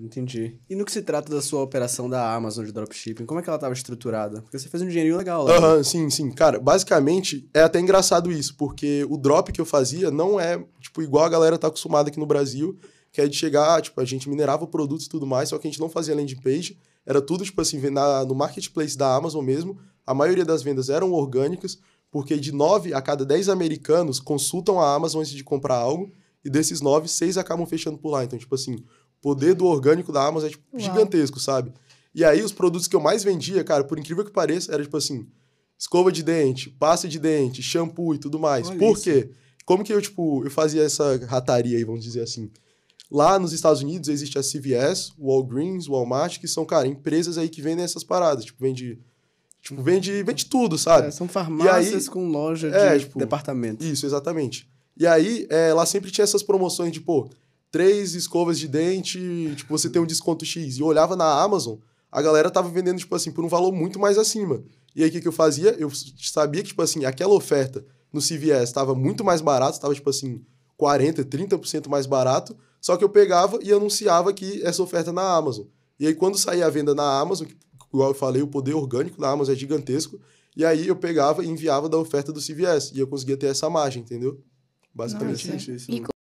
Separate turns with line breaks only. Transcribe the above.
Entendi.
E no que se trata da sua operação da Amazon de dropshipping, como é que ela estava estruturada? Porque você fez um dinheirinho legal lá. uhum,
sim, sim. Cara, basicamente é até engraçado isso, porque o drop que eu fazia não é, tipo, igual a galera tá acostumada aqui no Brasil, que é de chegar, tipo, a gente minerava produtos e tudo mais, só que a gente não fazia landing page. Era tudo, tipo assim, na, no marketplace da Amazon mesmo. A maioria das vendas eram orgânicas, porque de 9 a cada 10 americanos consultam a Amazon antes de comprar algo, e desses 9, 6 acabam fechando por lá. Então, tipo assim, poder do orgânico da Amazon é tipo, gigantesco, sabe? E aí os produtos que eu mais vendia, cara, por incrível que pareça, era tipo assim, escova de dente, pasta de dente, shampoo e tudo mais. Olha por isso. quê? Como que eu, tipo, eu fazia essa rataria aí, vamos dizer assim? Lá nos Estados Unidos existe a CVS, Walgreens, Walmart, que são, cara, empresas aí que vendem essas paradas. Tipo, vende. Tipo, vende, vende tudo, sabe? É, são farmácias aí, com
loja é, de é, tipo,
departamento. Isso, exatamente. E aí, é, lá sempre tinha essas promoções de, pô, três escovas de dente, tipo, você tem um desconto X. E olhava na Amazon, a galera tava vendendo, tipo assim, por um valor muito mais acima. E aí, o que, que eu fazia? Eu sabia que, tipo assim, aquela oferta no CVS estava muito mais barato, estava, tipo assim, 40%, 30% mais barato, só que eu pegava e anunciava que essa oferta na Amazon. E aí, quando saía a venda na Amazon, que, igual eu falei, o poder orgânico da Amazon é gigantesco, e aí eu pegava e enviava da oferta do CVS, e eu conseguia ter essa margem, entendeu? Basicamente Nossa. isso. E é